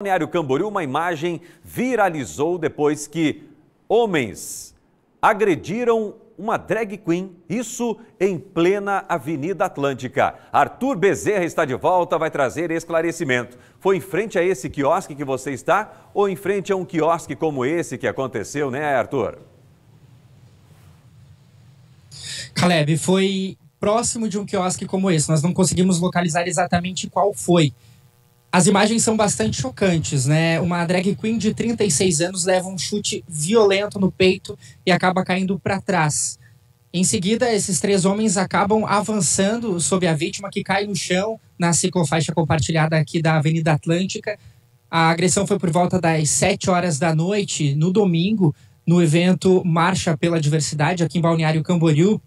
Balneário Camboriú, uma imagem viralizou depois que homens agrediram uma drag queen, isso em plena Avenida Atlântica. Arthur Bezerra está de volta, vai trazer esclarecimento. Foi em frente a esse quiosque que você está ou em frente a um quiosque como esse que aconteceu, né, Arthur? Caleb, foi próximo de um quiosque como esse. Nós não conseguimos localizar exatamente qual foi. As imagens são bastante chocantes, né? Uma drag queen de 36 anos leva um chute violento no peito e acaba caindo para trás. Em seguida, esses três homens acabam avançando sobre a vítima que cai no chão na ciclofaixa compartilhada aqui da Avenida Atlântica. A agressão foi por volta das 7 horas da noite, no domingo, no evento Marcha pela Diversidade aqui em Balneário Camboriú.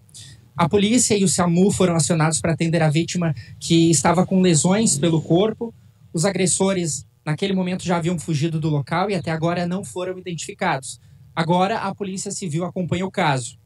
A polícia e o SAMU foram acionados para atender a vítima que estava com lesões pelo corpo. Os agressores, naquele momento, já haviam fugido do local e até agora não foram identificados. Agora, a Polícia Civil acompanha o caso.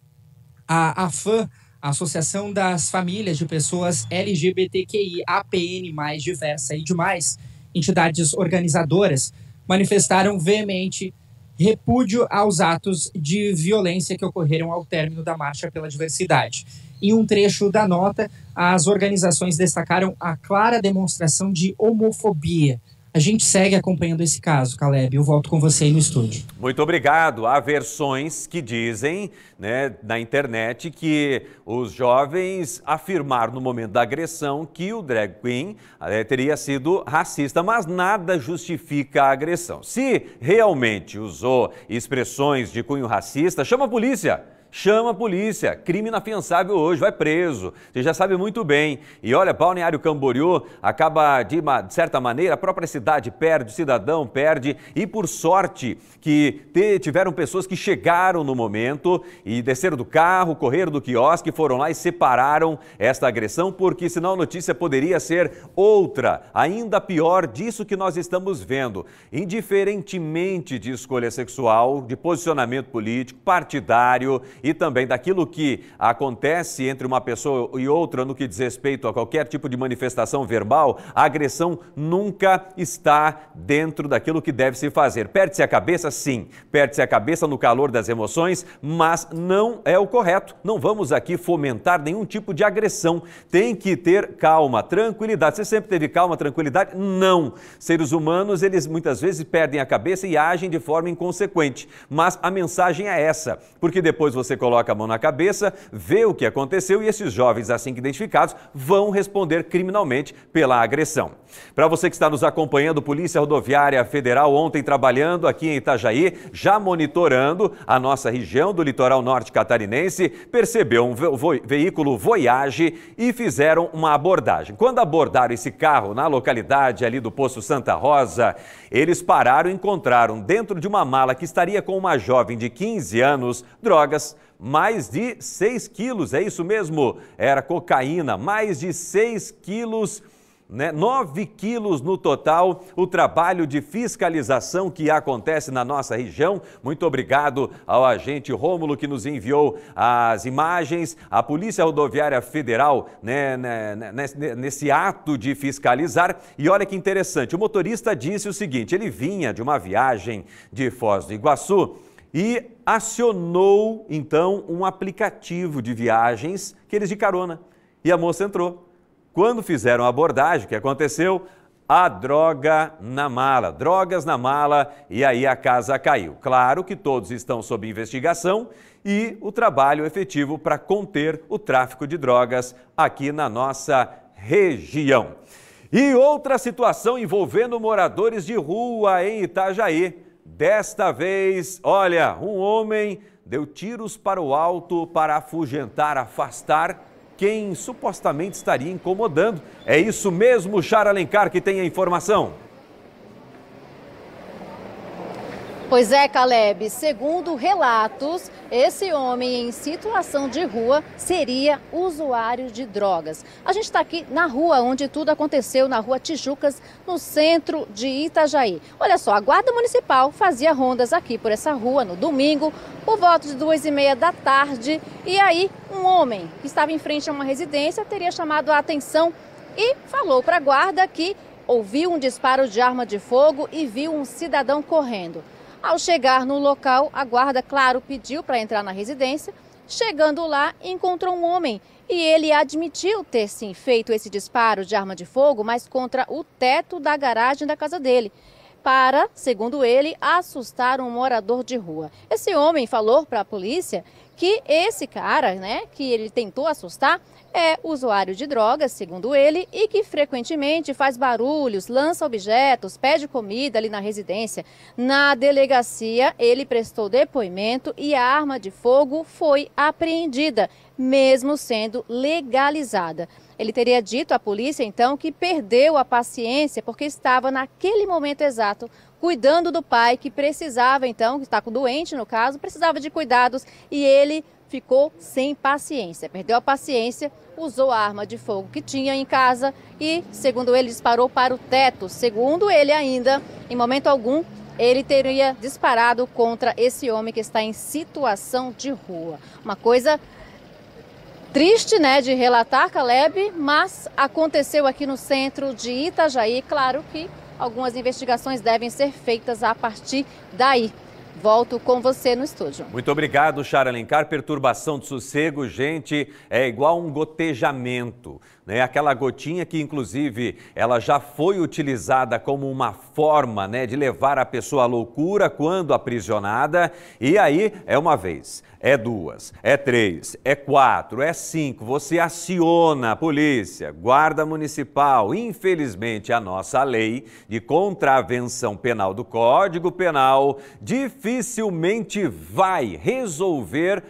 A AFAM, a Associação das Famílias de Pessoas LGBTQI, APN, mais diversa e demais, entidades organizadoras, manifestaram veemente repúdio aos atos de violência que ocorreram ao término da Marcha pela Diversidade. Em um trecho da nota, as organizações destacaram a clara demonstração de homofobia. A gente segue acompanhando esse caso, Caleb. Eu volto com você aí no estúdio. Muito obrigado. Há versões que dizem né, na internet que os jovens afirmaram no momento da agressão que o drag queen é, teria sido racista, mas nada justifica a agressão. Se realmente usou expressões de cunho racista, chama a polícia. Chama a polícia, crime inafiançável hoje, vai preso. Você já sabe muito bem. E olha, Balneário Camboriú acaba, de, uma, de certa maneira, a própria cidade perde, o cidadão perde. E por sorte que te, tiveram pessoas que chegaram no momento e desceram do carro, correram do quiosque, foram lá e separaram esta agressão, porque senão a notícia poderia ser outra, ainda pior disso que nós estamos vendo. Indiferentemente de escolha sexual, de posicionamento político, partidário e também daquilo que acontece entre uma pessoa e outra no que diz respeito a qualquer tipo de manifestação verbal, a agressão nunca está dentro daquilo que deve se fazer. Perde-se a cabeça, sim, perde-se a cabeça no calor das emoções, mas não é o correto. Não vamos aqui fomentar nenhum tipo de agressão. Tem que ter calma, tranquilidade. Você sempre teve calma, tranquilidade? Não. Seres humanos, eles muitas vezes perdem a cabeça e agem de forma inconsequente. Mas a mensagem é essa, porque depois você você coloca a mão na cabeça, vê o que aconteceu e esses jovens, assim que identificados, vão responder criminalmente pela agressão. Para você que está nos acompanhando, Polícia Rodoviária Federal ontem trabalhando aqui em Itajaí, já monitorando a nossa região do litoral norte catarinense, percebeu um ve vo veículo Voyage e fizeram uma abordagem. Quando abordaram esse carro na localidade ali do Poço Santa Rosa, eles pararam e encontraram dentro de uma mala que estaria com uma jovem de 15 anos drogas mais de 6 quilos, é isso mesmo? Era cocaína, mais de 6 quilos né, 9 quilos no total, o trabalho de fiscalização que acontece na nossa região. Muito obrigado ao agente Rômulo que nos enviou as imagens. A Polícia Rodoviária Federal né, né, né nesse ato de fiscalizar. E olha que interessante, o motorista disse o seguinte: ele vinha de uma viagem de Foz do Iguaçu e acionou então um aplicativo de viagens que eles de carona. E a moça entrou. Quando fizeram a abordagem, o que aconteceu? a droga na mala, drogas na mala, e aí a casa caiu. Claro que todos estão sob investigação e o trabalho efetivo para conter o tráfico de drogas aqui na nossa região. E outra situação envolvendo moradores de rua em Itajaí. Desta vez, olha, um homem deu tiros para o alto para afugentar, afastar quem supostamente estaria incomodando. É isso mesmo, Char Alencar, que tem a informação. Pois é, Caleb, segundo relatos, esse homem em situação de rua seria usuário de drogas. A gente está aqui na rua onde tudo aconteceu, na rua Tijucas, no centro de Itajaí. Olha só, a Guarda Municipal fazia rondas aqui por essa rua no domingo, por volta de duas e meia da tarde. E aí, um homem que estava em frente a uma residência teria chamado a atenção e falou para a guarda que ouviu um disparo de arma de fogo e viu um cidadão correndo. Ao chegar no local, a guarda, claro, pediu para entrar na residência. Chegando lá, encontrou um homem e ele admitiu ter sim feito esse disparo de arma de fogo, mas contra o teto da garagem da casa dele para, segundo ele, assustar um morador de rua. Esse homem falou para a polícia que esse cara, né, que ele tentou assustar, é usuário de drogas, segundo ele, e que frequentemente faz barulhos, lança objetos, pede comida ali na residência. Na delegacia, ele prestou depoimento e a arma de fogo foi apreendida, mesmo sendo legalizada. Ele teria dito à polícia, então, que perdeu a paciência porque estava, naquele momento exato, cuidando do pai que precisava, então, que está doente no caso, precisava de cuidados e ele ficou sem paciência. Perdeu a paciência, usou a arma de fogo que tinha em casa e, segundo ele, disparou para o teto. Segundo ele, ainda, em momento algum, ele teria disparado contra esse homem que está em situação de rua. Uma coisa Triste, né, de relatar, Caleb, mas aconteceu aqui no centro de Itajaí. Claro que algumas investigações devem ser feitas a partir daí. Volto com você no estúdio. Muito obrigado, Chara Alencar. Perturbação de sossego, gente, é igual um gotejamento. Né? Aquela gotinha que, inclusive, ela já foi utilizada como uma forma né, de levar a pessoa à loucura quando aprisionada. E aí é uma vez, é duas, é três, é quatro, é cinco. Você aciona a polícia, guarda municipal. Infelizmente, a nossa lei de contravenção penal do Código Penal dificulta dificilmente vai resolver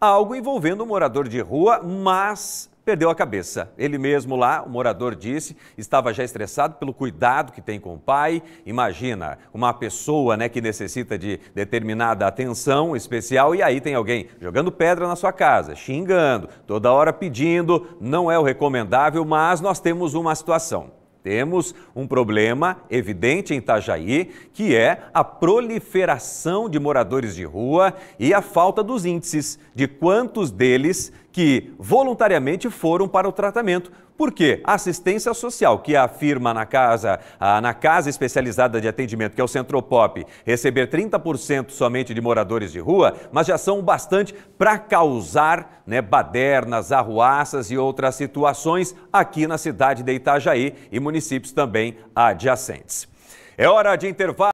algo envolvendo um morador de rua, mas perdeu a cabeça. Ele mesmo lá, o morador disse, estava já estressado pelo cuidado que tem com o pai. Imagina, uma pessoa né, que necessita de determinada atenção especial e aí tem alguém jogando pedra na sua casa, xingando, toda hora pedindo, não é o recomendável, mas nós temos uma situação. Temos um problema evidente em Itajaí, que é a proliferação de moradores de rua e a falta dos índices de quantos deles que voluntariamente foram para o tratamento, por quê? Assistência social, que afirma na casa, na casa especializada de atendimento, que é o Centro Pop receber 30% somente de moradores de rua, mas já são bastante para causar né, badernas, arruaças e outras situações aqui na cidade de Itajaí e municípios também adjacentes. É hora de intervalo.